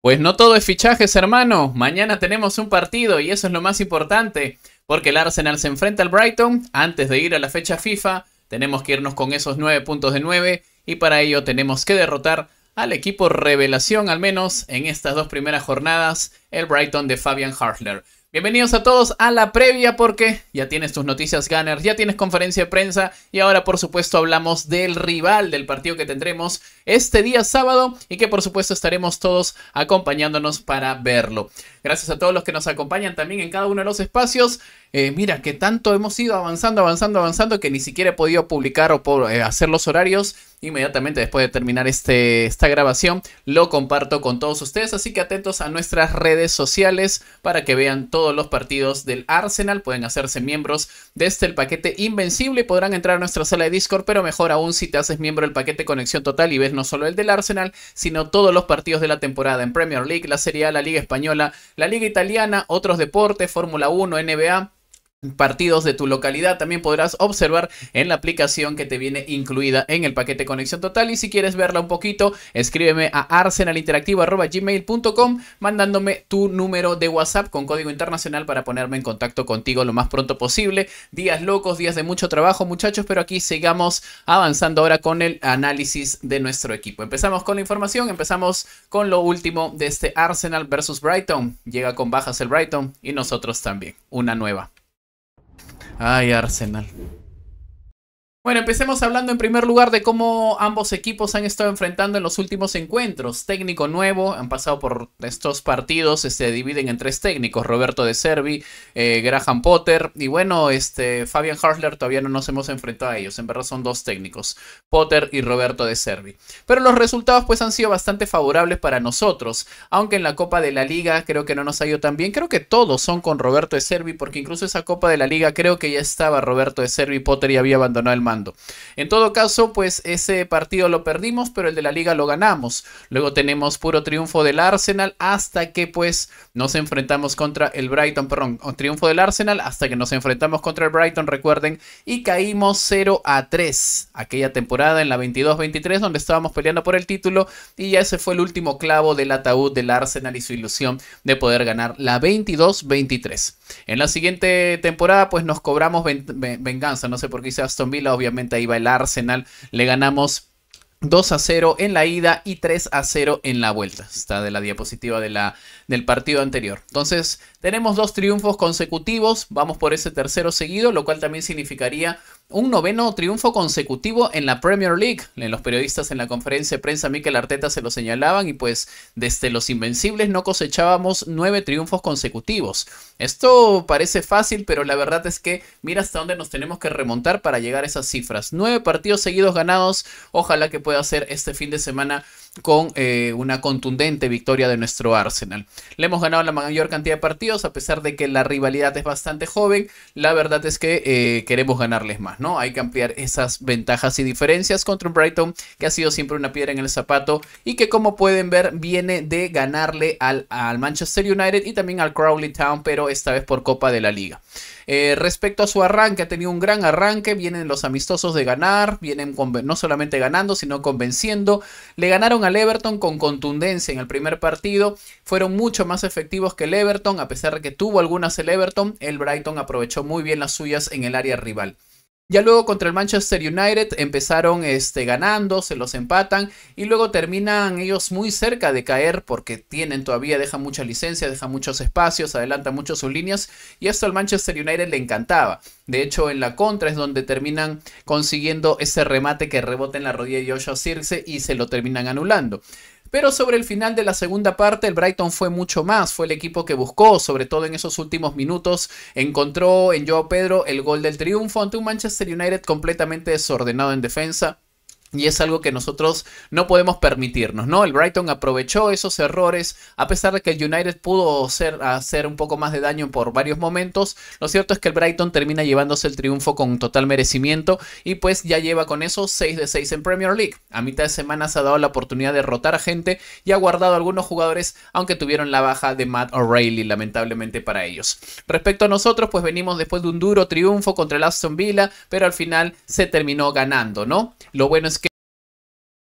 Pues no todo es fichajes, hermano. Mañana tenemos un partido y eso es lo más importante, porque el Arsenal se enfrenta al Brighton antes de ir a la fecha FIFA. Tenemos que irnos con esos 9 puntos de 9 y para ello tenemos que derrotar al equipo revelación, al menos en estas dos primeras jornadas, el Brighton de Fabian Hartler. Bienvenidos a todos a la previa porque ya tienes tus noticias Gunners, ya tienes conferencia de prensa y ahora por supuesto hablamos del rival del partido que tendremos este día sábado y que por supuesto estaremos todos acompañándonos para verlo. Gracias a todos los que nos acompañan también en cada uno de los espacios. Eh, mira, que tanto hemos ido avanzando, avanzando, avanzando, que ni siquiera he podido publicar o eh, hacer los horarios. Inmediatamente después de terminar este, esta grabación, lo comparto con todos ustedes. Así que atentos a nuestras redes sociales para que vean todos los partidos del Arsenal. Pueden hacerse miembros de este, el paquete Invencible y podrán entrar a nuestra sala de Discord. Pero mejor aún si te haces miembro del paquete Conexión Total y ves no solo el del Arsenal, sino todos los partidos de la temporada en Premier League, la Serie A, la Liga Española, la Liga Italiana, otros deportes, Fórmula 1, NBA, partidos de tu localidad. También podrás observar en la aplicación que te viene incluida en el paquete Conexión Total. Y si quieres verla un poquito, escríbeme a arsenalinteractivo.gmail.com mandándome tu número de WhatsApp con código internacional para ponerme en contacto contigo lo más pronto posible. Días locos, días de mucho trabajo, muchachos, pero aquí sigamos avanzando ahora con el análisis de nuestro equipo. Empezamos con la información, empezamos con lo último de este Arsenal versus Brighton. Llega con bajas el Brighton y nosotros también. Una nueva. Ay, Arsenal. Bueno, empecemos hablando en primer lugar de cómo ambos equipos han estado enfrentando en los últimos encuentros. Técnico nuevo, han pasado por estos partidos, se este, dividen en tres técnicos, Roberto de Servi, eh, Graham Potter y bueno, este, Fabian Hartler todavía no nos hemos enfrentado a ellos, en verdad son dos técnicos, Potter y Roberto de Servi. Pero los resultados pues han sido bastante favorables para nosotros, aunque en la Copa de la Liga creo que no nos ha ido tan bien, creo que todos son con Roberto de Servi, porque incluso esa Copa de la Liga creo que ya estaba Roberto de Servi, Potter y había abandonado el man en todo caso, pues ese partido lo perdimos, pero el de la liga lo ganamos. Luego tenemos puro triunfo del Arsenal hasta que pues nos enfrentamos contra el Brighton, perdón, oh, triunfo del Arsenal hasta que nos enfrentamos contra el Brighton, recuerden, y caímos 0 a 3 aquella temporada en la 22-23 donde estábamos peleando por el título y ya ese fue el último clavo del ataúd del Arsenal y su ilusión de poder ganar la 22-23. En la siguiente temporada pues nos cobramos venganza, no sé por qué hice Aston Villa obviamente obviamente ahí va el Arsenal. Le ganamos 2 a 0 en la ida y 3 a 0 en la vuelta. Está de la diapositiva del partido anterior. Entonces, tenemos dos triunfos consecutivos. Vamos por ese tercero seguido, lo cual también significaría un noveno triunfo consecutivo en la Premier League. Los periodistas en la conferencia de prensa Mikel Arteta se lo señalaban y pues desde los Invencibles no cosechábamos nueve triunfos consecutivos. Esto parece fácil, pero la verdad es que mira hasta dónde nos tenemos que remontar para llegar a esas cifras. Nueve partidos seguidos ganados, ojalá que pueda ser este fin de semana con eh, una contundente victoria de nuestro Arsenal. Le hemos ganado la mayor cantidad de partidos, a pesar de que la rivalidad es bastante joven. La verdad es que eh, queremos ganarles más, ¿no? Hay que ampliar esas ventajas y diferencias contra un Brighton que ha sido siempre una piedra en el zapato y que, como pueden ver, viene de ganarle al, al Manchester United y también al Crowley Town, pero esta vez por Copa de la Liga. Eh, respecto a su arranque, ha tenido un gran arranque, vienen los amistosos de ganar, vienen no solamente ganando, sino convenciendo. Le ganaron al Everton con contundencia en el primer partido, fueron mucho más efectivos que el Everton, a pesar de que tuvo algunas el Everton, el Brighton aprovechó muy bien las suyas en el área rival. Ya luego contra el Manchester United empezaron este, ganando, se los empatan y luego terminan ellos muy cerca de caer porque tienen todavía, dejan mucha licencia, dejan muchos espacios, adelantan mucho sus líneas y esto al Manchester United le encantaba. De hecho, en la contra es donde terminan consiguiendo ese remate que rebota en la rodilla de Joshua Circe y se lo terminan anulando. Pero sobre el final de la segunda parte, el Brighton fue mucho más, fue el equipo que buscó, sobre todo en esos últimos minutos, encontró en Joao Pedro el gol del triunfo ante un Manchester United completamente desordenado en defensa y es algo que nosotros no podemos permitirnos, ¿no? El Brighton aprovechó esos errores, a pesar de que el United pudo hacer, hacer, un poco más de daño por varios momentos. Lo cierto es que el Brighton termina llevándose el triunfo con total merecimiento y pues ya lleva con eso 6 de 6 en Premier League. A mitad de semana se ha dado la oportunidad de rotar a gente y ha guardado a algunos jugadores, aunque tuvieron la baja de Matt O'Reilly, lamentablemente para ellos. Respecto a nosotros, pues venimos después de un duro triunfo contra el Aston Villa, pero al final se terminó ganando, ¿no? Lo bueno es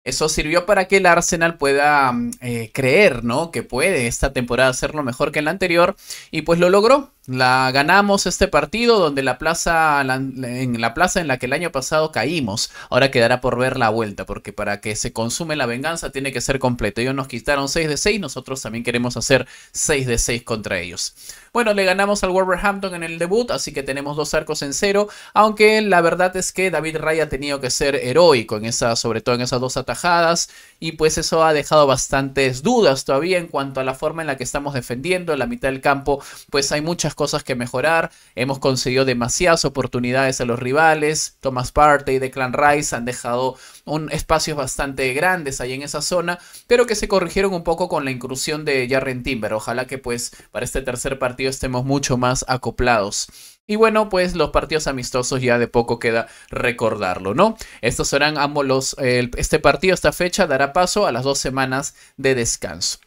eso sirvió para que el Arsenal pueda mm, eh, creer, ¿no? Que puede esta temporada hacerlo mejor que en la anterior y pues lo logró. La ganamos este partido donde la plaza en la plaza en la que el año pasado caímos. Ahora quedará por ver la vuelta, porque para que se consume la venganza tiene que ser completo. Ellos nos quitaron 6 de 6, nosotros también queremos hacer 6 de 6 contra ellos. Bueno, le ganamos al Wolverhampton en el debut, así que tenemos dos arcos en cero, aunque la verdad es que David Ray ha tenido que ser heroico en esa, sobre todo en esas dos atajadas y pues eso ha dejado bastantes dudas todavía en cuanto a la forma en la que estamos defendiendo, En la mitad del campo, pues hay muchas cosas que mejorar, hemos conseguido demasiadas oportunidades a los rivales, Thomas Partey y Clan Rice han dejado un, espacios bastante grandes ahí en esa zona, pero que se corrigieron un poco con la incursión de Jarren Timber, ojalá que pues para este tercer partido estemos mucho más acoplados. Y bueno, pues los partidos amistosos ya de poco queda recordarlo, ¿no? Estos serán ambos los... este partido, esta fecha, dará paso a las dos semanas de descanso.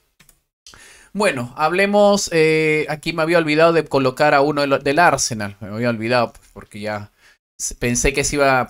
Bueno, hablemos... Eh, aquí me había olvidado de colocar a uno del Arsenal. Me había olvidado pues, porque ya Pensé que se iba,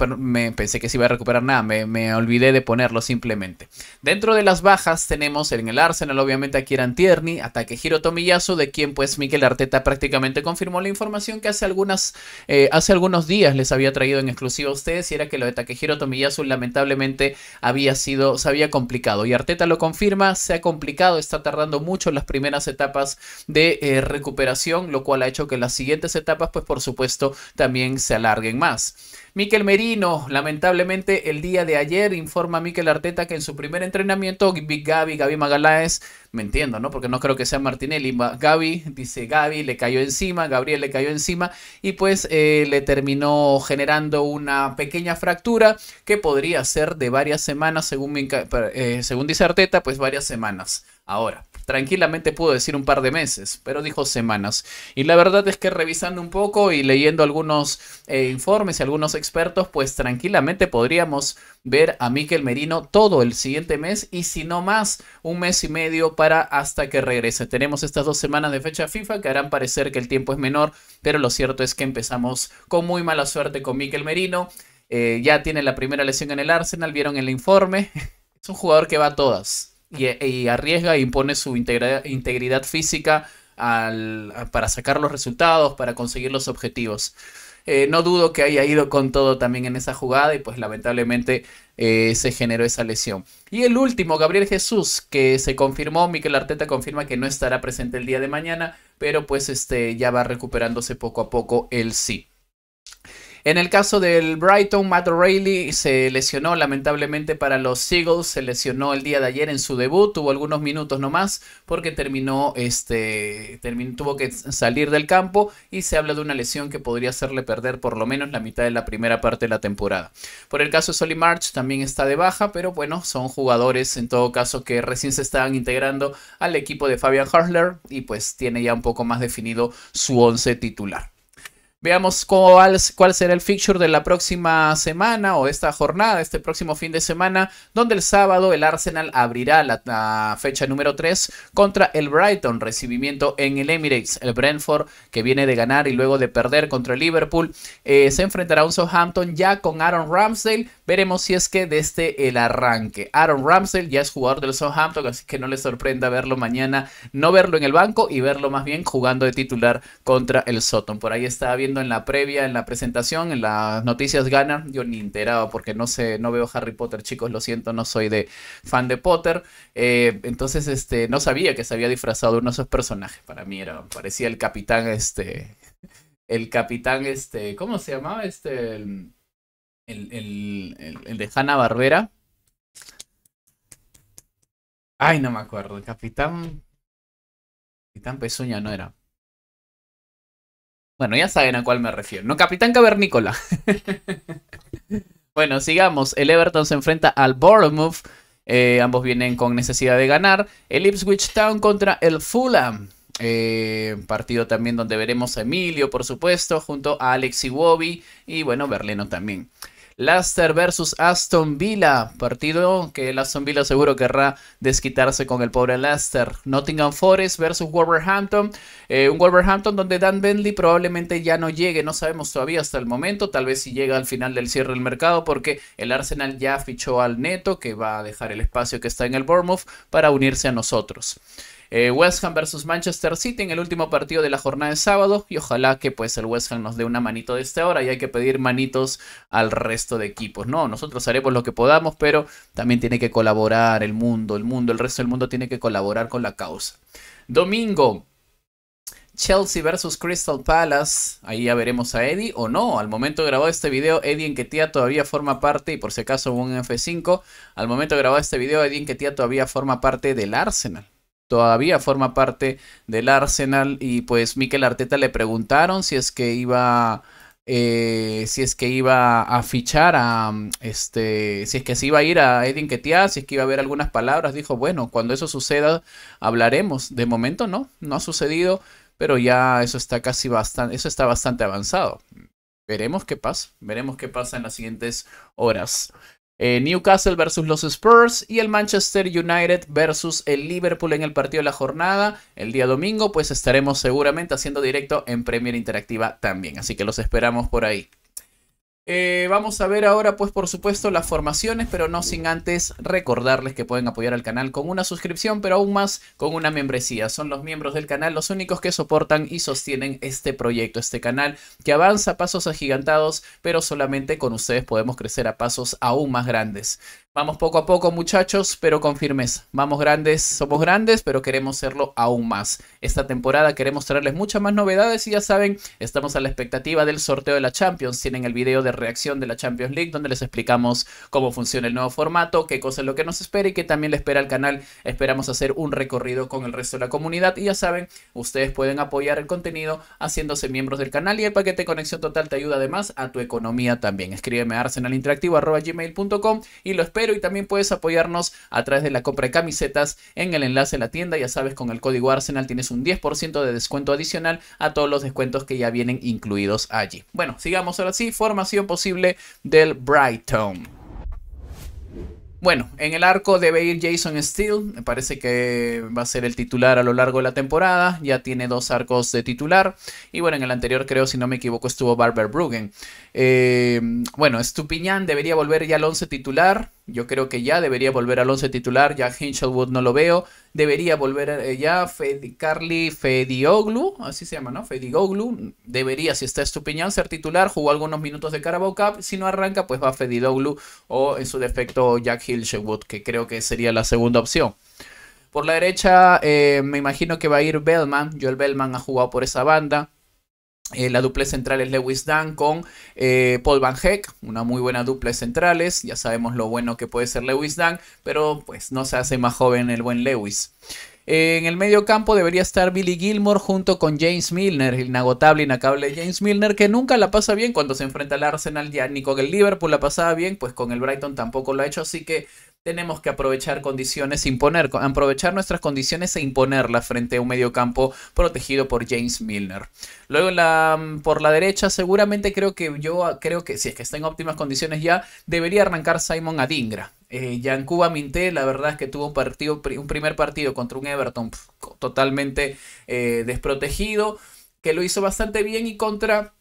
pensé que se iba a recuperar nada, me, olvidé de ponerlo simplemente. Dentro de las bajas tenemos en el Arsenal obviamente aquí eran Tierney, ataque giro Tomiyasu, de quien pues Mikel Arteta prácticamente confirmó la información que hace, algunas, eh, hace algunos días les había traído en exclusiva a ustedes y era que lo de giro Tomiyasu lamentablemente había sido, se había complicado y Arteta lo confirma, se ha complicado, está tardando mucho las primeras etapas de eh, recuperación, lo cual ha hecho que las siguientes etapas pues por supuesto también se alarguen más. us Miquel Merino, lamentablemente el día de ayer informa a Miquel Arteta que en su primer entrenamiento Big Gaby, Gaby Magaláes, me entiendo, ¿no? Porque no creo que sea Martinelli, Gaby, dice Gaby, le cayó encima, Gabriel le cayó encima y pues eh, le terminó generando una pequeña fractura que podría ser de varias semanas, según, eh, según dice Arteta, pues varias semanas. Ahora, tranquilamente puedo decir un par de meses, pero dijo semanas. Y la verdad es que revisando un poco y leyendo algunos eh, informes y algunos expertos, pues tranquilamente podríamos ver a Miquel Merino todo el siguiente mes y si no más, un mes y medio para hasta que regrese. Tenemos estas dos semanas de fecha FIFA que harán parecer que el tiempo es menor, pero lo cierto es que empezamos con muy mala suerte con Miquel Merino. Eh, ya tiene la primera lesión en el Arsenal, vieron el informe. es un jugador que va a todas y, arriesga e impone su integridad física al, para sacar los resultados, para conseguir los objetivos. Eh, no dudo que haya ido con todo también en esa jugada y pues lamentablemente eh, se generó esa lesión. Y el último, Gabriel Jesús, que se confirmó, Miquel Arteta confirma que no estará presente el día de mañana, pero pues este, ya va recuperándose poco a poco el sí. En el caso del Brighton, Matt O'Reilly se lesionó lamentablemente para los Seagulls, se lesionó el día de ayer en su debut, tuvo algunos minutos nomás porque terminó este tuvo que salir del campo y se habla de una lesión que podría hacerle perder por lo menos la mitad de la primera parte de la temporada. Por el caso de Solimarch March también está de baja, pero bueno, son jugadores en todo caso que recién se estaban integrando al equipo de Fabian Hartler y pues tiene ya un poco más definido su once titular. Veamos cuál, será el fixture de la próxima semana o esta jornada, este próximo fin de semana, donde el sábado el Arsenal abrirá la, fecha número 3 contra el Brighton, recibimiento en el Emirates. El Brentford, que viene de ganar y luego de perder contra el Liverpool, eh, se enfrentará a un Southampton ya con Aaron Ramsdale Veremos si es que desde este, el arranque. Aaron Ramsey ya es jugador del Southampton, así que no le sorprenda verlo mañana, no verlo en el banco y verlo más bien jugando de titular contra el Soton. Por ahí estaba viendo en la previa, en la presentación, en las noticias gana yo ni enteraba porque no sé, no veo Harry Potter, chicos, lo siento, no soy de fan de Potter. Eh, entonces, este, no sabía que se había disfrazado uno de esos personajes. Para mí era, parecía el capitán, este, el capitán, este, ¿cómo se llamaba? Este, el, de Hanna Barbera. Ay, no me acuerdo. El Capitán. Capitán Pezuña no era. Bueno, ya saben a cuál me refiero. No, Capitán Cavernícola. bueno, sigamos. El Everton se enfrenta al Bournemouth. Eh, ambos vienen con necesidad de ganar. El Ipswich Town contra el Fulham. Eh, partido también donde veremos a Emilio, por supuesto, junto a Alex y Y bueno, Berleno también. Leicester versus Aston Villa, partido que el Aston Villa seguro querrá desquitarse con el pobre Leicester. Nottingham Forest versus Wolverhampton, eh, un Wolverhampton donde Dan Bentley probablemente ya no llegue, no sabemos todavía hasta el momento, tal vez si llega al final del cierre del mercado porque el Arsenal ya fichó al Neto que va a dejar el espacio que está en el Bournemouth para unirse a nosotros. Eh, West Ham versus Manchester City en el último partido de la jornada de sábado y ojalá que pues el West Ham nos dé una manito de esta hora y hay que pedir manitos al resto de equipos, ¿no? Nosotros haremos lo que podamos, pero también tiene que colaborar el mundo, el mundo, el resto del mundo tiene que colaborar con la causa. Domingo, Chelsea versus Crystal Palace. Ahí ya veremos a Eddie o no. Al momento de grabar este video, Eddie tía todavía forma parte, y por si acaso un F5, al momento de grabar este video, Eddie tía todavía forma parte del Arsenal todavía forma parte del Arsenal y pues Mikel Arteta le preguntaron si es que iba eh, si es que iba a fichar a este si es que se iba a ir a Edin Ketia, si es que iba a haber algunas palabras, dijo, bueno, cuando eso suceda hablaremos. De momento no, no ha sucedido, pero ya eso está casi bastante eso está bastante avanzado. Veremos qué pasa, veremos qué pasa en las siguientes horas. Eh, Newcastle versus los Spurs y el Manchester United versus el Liverpool en el partido de la jornada. El día domingo pues estaremos seguramente haciendo directo en Premier Interactiva también. Así que los esperamos por ahí. Eh, vamos a ver ahora, pues por supuesto, las formaciones, pero no sin antes recordarles que pueden apoyar al canal con una suscripción, pero aún más con una membresía. Son los miembros del canal los únicos que soportan y sostienen este proyecto, este canal que avanza a pasos agigantados, pero solamente con ustedes podemos crecer a pasos aún más grandes. Vamos poco a poco, muchachos, pero con firmeza. Vamos grandes, somos grandes, pero queremos serlo aún más. Esta temporada queremos traerles muchas más novedades y ya saben, estamos a la expectativa del sorteo de la Champions. Tienen el video de reacción de la Champions League donde les explicamos cómo funciona el nuevo formato, qué cosa es lo que nos espera y qué también le espera al canal. Esperamos hacer un recorrido con el resto de la comunidad y ya saben, ustedes pueden apoyar el contenido haciéndose miembros del canal y el paquete conexión total te ayuda además a tu economía también. Escríbeme a arsenalinteractivo.com y lo espero y también puedes apoyarnos a través de la compra de camisetas en el enlace de la tienda. Ya sabes, con el código Arsenal tienes un 10% de descuento adicional a todos los descuentos que ya vienen incluidos allí. Bueno, sigamos ahora sí, formación posible del Brighton. Bueno, en el arco debe ir Jason Steele, me parece que va a ser el titular a lo largo de la temporada, ya tiene dos arcos de titular y bueno, en el anterior creo, si no me equivoco, estuvo Barber Bruggen. Eh, bueno, Stupiñán debería volver ya al 11 titular, yo creo que ya debería volver al once titular, ya Hinshelwood no lo veo. Debería volver eh, ya Fed Carly Fedioglu, así se llama, ¿no? Fedioglu. Debería, si está opinión, ser titular. Jugó algunos minutos de Carabao Cup. Si no arranca, pues va Fedioglu o en su defecto Jack Hinchelwood, que creo que sería la segunda opción. Por la derecha, eh, me imagino que va a ir Bellman. el Bellman ha jugado por esa banda. Eh, la dupla central es Lewis Dunn con eh, Paul Van Heck, una muy buena dupla centrales, ya sabemos lo bueno que puede ser Lewis Dunn, pero pues no se hace más joven el buen Lewis. Eh, en el medio campo debería estar Billy Gilmore junto con James Milner, el inagotable, inacable James Milner, que nunca la pasa bien cuando se enfrenta al Arsenal, ya ni con el Liverpool la pasaba bien, pues con el Brighton tampoco lo ha hecho, así que tenemos que aprovechar condiciones, imponer, aprovechar nuestras condiciones e imponerlas frente a un mediocampo protegido por James Milner. Luego mm, por la derecha, seguramente creo que yo ah, creo que si es que está en óptimas condiciones ya, debería arrancar Simon Adingra. en eh, Cuba Minté, la verdad es que tuvo un, partido, un primer partido contra un Everton totalmente eh, desprotegido, que lo hizo bastante bien y contra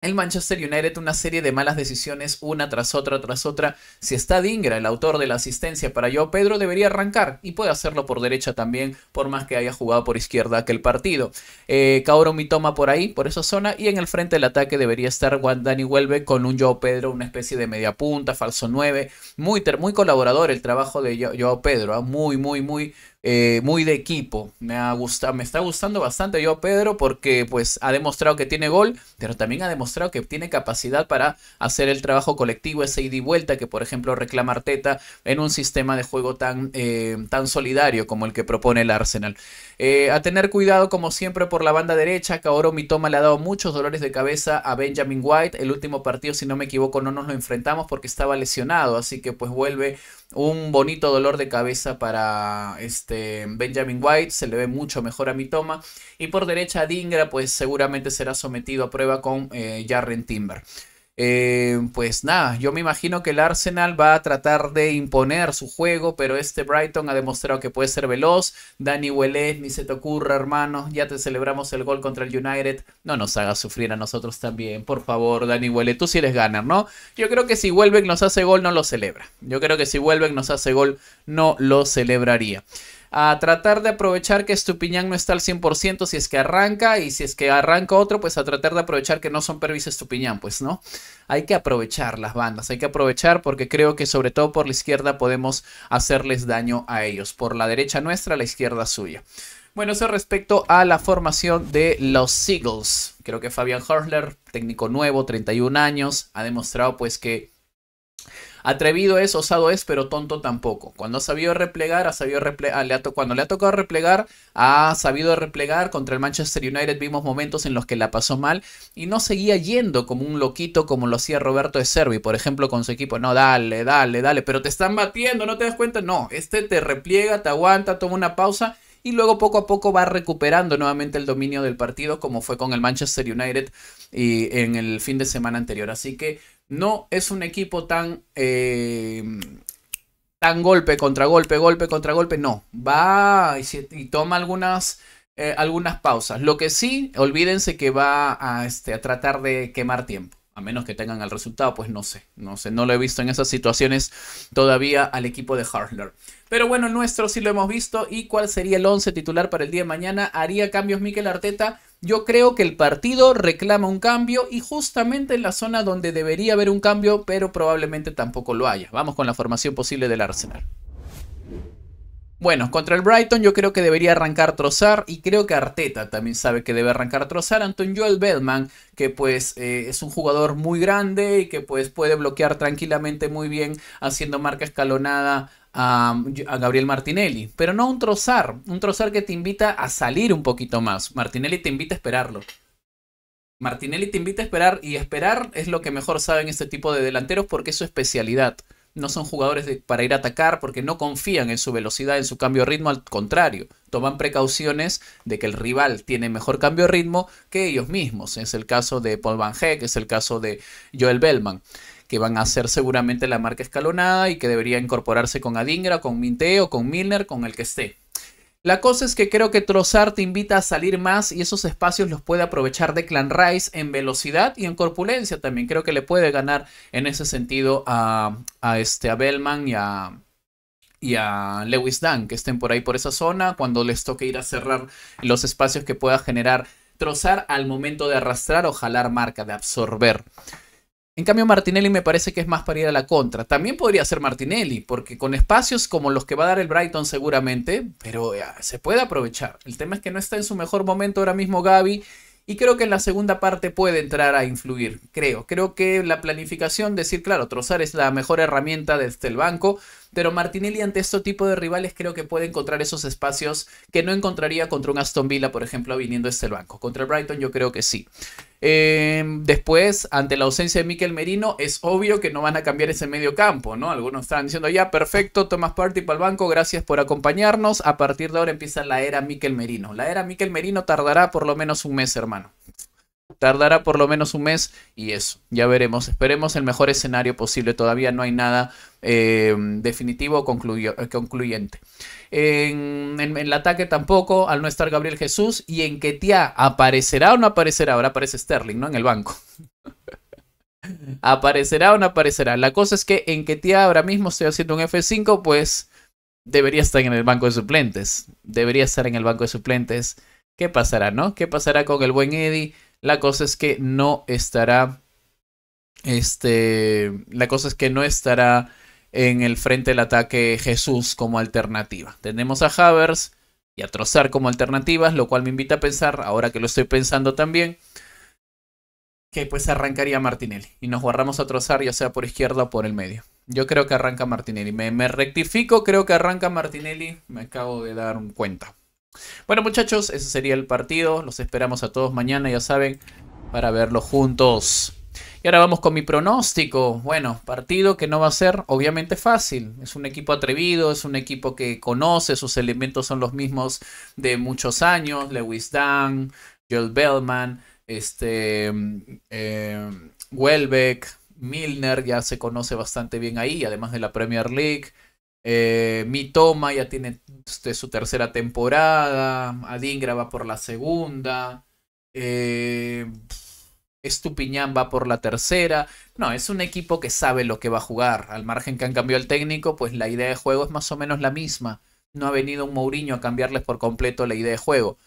el Manchester United una serie de malas decisiones una tras otra tras otra. Si está Dingra, el autor de la asistencia para Joao Pedro, debería arrancar y puede hacerlo por derecha también, por más que haya jugado por izquierda aquel partido. Eh, toma por ahí, por esa zona, y en el frente del ataque debería estar Dani Huelve con un Joao Pedro, una especie de media punta, falso 9. Muy, muy colaborador el trabajo de Joao Pedro, ¿ah? muy, muy, muy eh, muy de equipo. Me, ha me está gustando bastante yo a Pedro porque pues ha demostrado que tiene gol, pero también ha demostrado que tiene capacidad para hacer el trabajo colectivo, ese ida y vuelta que por ejemplo reclama Arteta en un sistema de juego tan, eh, tan solidario como el que propone el Arsenal. Eh, a tener cuidado como siempre por la banda derecha, mi Toma le ha dado muchos dolores de cabeza a Benjamin White. El último partido, si no me equivoco, no nos lo enfrentamos porque estaba lesionado, así que pues vuelve un bonito dolor de cabeza para este Benjamin White, se le ve mucho mejor a mi toma. Y por derecha, Dingra, pues seguramente será sometido a prueba con eh, Jarren Timber. Eh, pues nada, yo me imagino que el Arsenal va a tratar de imponer su juego, pero este Brighton ha demostrado que puede ser veloz. Dani Huelet, ni se te ocurra, hermano. Ya te celebramos el gol contra el United. No nos hagas sufrir a nosotros también, por favor, Dani Huelet. Tú si sí eres ganar, ¿no? Yo creo que si vuelven nos hace gol, no lo celebra. Yo creo que si vuelven nos hace gol, no lo celebraría a tratar de aprovechar que Estupiñán no está al 100% si es que arranca y si es que arranca otro, pues a tratar de aprovechar que no son Pervis Estupiñán, pues no. Hay que aprovechar las bandas, hay que aprovechar porque creo que sobre todo por la izquierda podemos hacerles daño a ellos, por la derecha nuestra, la izquierda suya. Bueno, eso respecto a la formación de los Seagulls. Creo que Fabian Horler, técnico nuevo, 31 años, ha demostrado pues que Atrevido es, osado es, pero tonto tampoco. Cuando ha sabido replegar, ha sabido replegar. Ah, cuando le ha tocado replegar, ha sabido replegar. Contra el Manchester United vimos momentos en los que la pasó mal y no seguía yendo como un loquito como lo hacía Roberto de Servi, por ejemplo, con su equipo. No, dale, dale, dale, pero te están batiendo, ¿no te das cuenta? No, este te repliega, te aguanta, toma una pausa y luego poco a poco va recuperando nuevamente el dominio del partido como fue con el Manchester United y en el fin de semana anterior. Así que no es un equipo tan, eh, tan golpe, contra golpe, golpe, contra golpe, no. Va y, toma algunas, eh, algunas pausas. Lo que sí, olvídense que va a, este, a tratar de quemar tiempo. A menos que tengan el resultado, pues no sé, no sé, no lo he visto en esas situaciones todavía al equipo de Hartler. Pero bueno, nuestro sí lo hemos visto. ¿Y cuál sería el 11 titular para el día de mañana? ¿Haría cambios Mikel Arteta? Yo creo que el partido reclama un cambio y justamente en la zona donde debería haber un cambio, pero probablemente tampoco lo haya. Vamos con la formación posible del Arsenal. Bueno, contra el Brighton yo creo que debería arrancar Trozar y creo que Arteta también sabe que debe arrancar Trozar. Anton Joel Bellman, que pues eh, es un jugador muy grande y que pues puede bloquear tranquilamente muy bien haciendo marca escalonada a, Gabriel Martinelli, pero no un trozar, un trozar que te invita a salir un poquito más. Martinelli te invita a esperarlo. Martinelli te invita a esperar y esperar es lo que mejor saben este tipo de delanteros porque es su especialidad. No son jugadores para ir a atacar porque no confían en su velocidad, en su cambio de ritmo, al contrario, toman precauciones de que el rival tiene mejor cambio de ritmo que ellos mismos. Es el caso de Paul Van Heck, es el caso de Joel Bellman que van a ser seguramente la marca escalonada y que debería incorporarse con Adingra, con o con Milner, con el que esté. La cosa es que creo que Trozar te invita a salir más y esos espacios los puede aprovechar de Clan Rice en velocidad y en corpulencia también. Creo que le puede ganar en ese sentido a, este, Bellman y a, y a Lewis Dunn, que estén por ahí por esa zona, cuando les toque ir a cerrar los espacios que pueda generar Trozar al momento de arrastrar o jalar marca, de absorber. En cambio, Martinelli me parece que es más para ir a la contra. También podría ser Martinelli, porque con espacios como los que va a dar el Brighton seguramente, pero eh, se puede aprovechar. El tema es que no está en su mejor momento ahora mismo Gaby. Y creo que en la segunda parte puede entrar a influir, creo. Creo que la planificación, decir, claro, Trozar es la mejor herramienta desde el banco, pero Martinelli ante este tipo de rivales creo que puede encontrar esos espacios que no encontraría contra un Aston Villa, por ejemplo, viniendo desde el banco. Contra el Brighton yo creo que sí. Eh, después, ante la ausencia de Miquel Merino, es obvio que no van a cambiar ese medio campo, ¿no? Algunos están diciendo, ya, perfecto, Tomás Party para el banco, gracias por acompañarnos. A partir de ahora empieza la era Miquel Merino. La era Miquel Merino tardará por lo menos un mes, hermano. Tardará por lo menos un mes y eso, ya veremos. Esperemos el mejor escenario posible. Todavía no hay nada eh, definitivo o eh, concluyente. En, el ataque tampoco, al no estar Gabriel Jesús. Y en Ketia, ¿aparecerá o no aparecerá? Ahora aparece Sterling, ¿no? En el banco. ¿Aparecerá o no aparecerá? La cosa es que en Ketia ahora mismo estoy haciendo un F5, pues debería estar en el banco de suplentes. Debería estar en el banco de suplentes. ¿Qué pasará, no? ¿Qué pasará con el buen Eddie? La cosa es que no estará. Este. La cosa es que no estará en el frente del ataque Jesús como alternativa. Tenemos a Havers y a Trozar como alternativas, lo cual me invita a pensar, ahora que lo estoy pensando también, que pues arrancaría Martinelli y nos guardamos a Trozar ya sea por izquierda o por el medio. Yo creo que arranca Martinelli. Me, me rectifico, creo que arranca Martinelli. Me acabo de dar cuenta. Bueno muchachos, ese sería el partido. Los esperamos a todos mañana, ya saben, para verlo juntos. Y ahora vamos con mi pronóstico. Bueno, partido que no va a ser obviamente fácil. Es un equipo atrevido, es un equipo que conoce, sus elementos son los mismos de muchos años. Lewis Dunn, Joel Bellman, este, eh, Welbeck, Milner ya se conoce bastante bien ahí, además de la Premier League. Eh, Mi Toma ya tiene este, su tercera temporada. Adingra va por la segunda. Eh, Estupiñán va por la tercera. No, es un equipo que sabe lo que va a jugar. Al margen que han cambiado el técnico, pues la idea de juego es más o menos la misma. No ha venido un Mourinho a cambiarles por completo la idea de juego.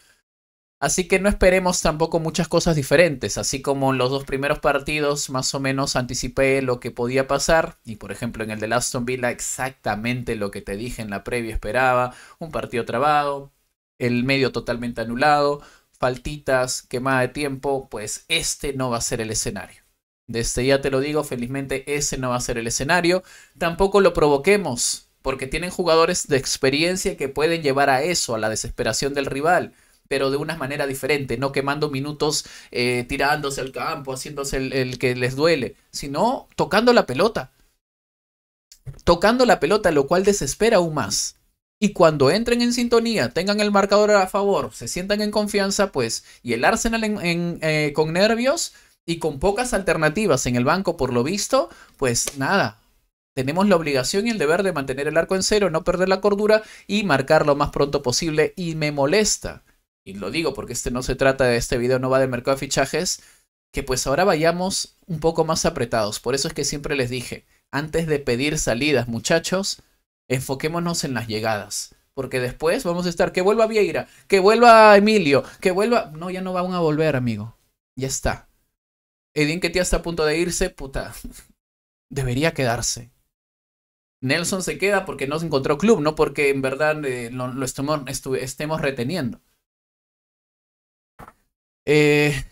Así que no esperemos tampoco muchas cosas diferentes, así como en los dos primeros partidos más o menos anticipé lo que podía pasar, y por ejemplo en el de Aston Villa exactamente lo que te dije en la previa esperaba, un partido trabado, el medio totalmente anulado, faltitas, quemada de tiempo, pues este no va a ser el escenario. Desde ya este te lo digo, felizmente ese no va a ser el escenario, tampoco lo provoquemos, porque tienen jugadores de experiencia que pueden llevar a eso, a la desesperación del rival pero de una manera diferente, no quemando minutos eh, tirándose al campo, haciéndose el, que les duele, sino tocando la pelota. Tocando la pelota, lo cual desespera aún más. Y cuando entren en sintonía, tengan el marcador a favor, se sientan en confianza, pues, y el Arsenal eh, con nervios y con pocas alternativas en el banco por lo visto, pues nada. Tenemos la obligación y el deber de mantener el arco en cero, no perder la cordura y marcar lo más pronto posible. Y me molesta y lo digo porque este no se trata de este video, no va de mercado de fichajes, que pues ahora vayamos un poco más apretados. Por eso es que siempre les dije, antes de pedir salidas, muchachos, enfoquémonos en las llegadas. Porque después vamos a estar, que vuelva Vieira, que vuelva Emilio, que vuelva... No, ya no van a volver, amigo. Ya está. Edín que está a punto de irse, puta. Debería quedarse. Nelson se queda porque no se encontró club, no porque en verdad eh, lo, estemos reteniendo. Eh,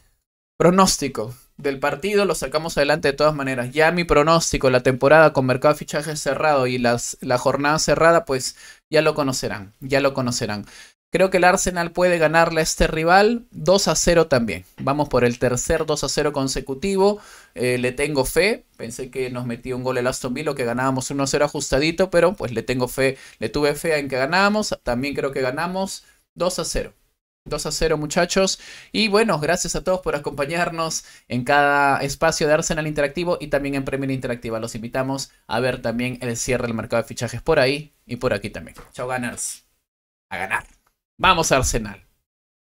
pronóstico del partido lo sacamos adelante de todas maneras. Ya mi pronóstico, la temporada con mercado de fichajes cerrado y las, la jornada cerrada, pues ya lo conocerán, ya lo conocerán. Creo que el Arsenal puede ganarle a este rival 2 a 0 también. Vamos por el tercer 2 a 0 consecutivo. Eh, le tengo fe. Pensé que nos metió un gol el Aston Villa, que ganábamos 1 a 0 ajustadito, pero pues le tengo fe. Le tuve fe en que ganábamos. También creo que ganamos 2 a 0. 2 a 0 muchachos. Y bueno, gracias a todos por acompañarnos en cada espacio de Arsenal Interactivo y también en Premier Interactiva. Los invitamos a ver también el cierre del mercado de fichajes por ahí y por aquí también. Chao ganers. A ganar. Vamos a Arsenal.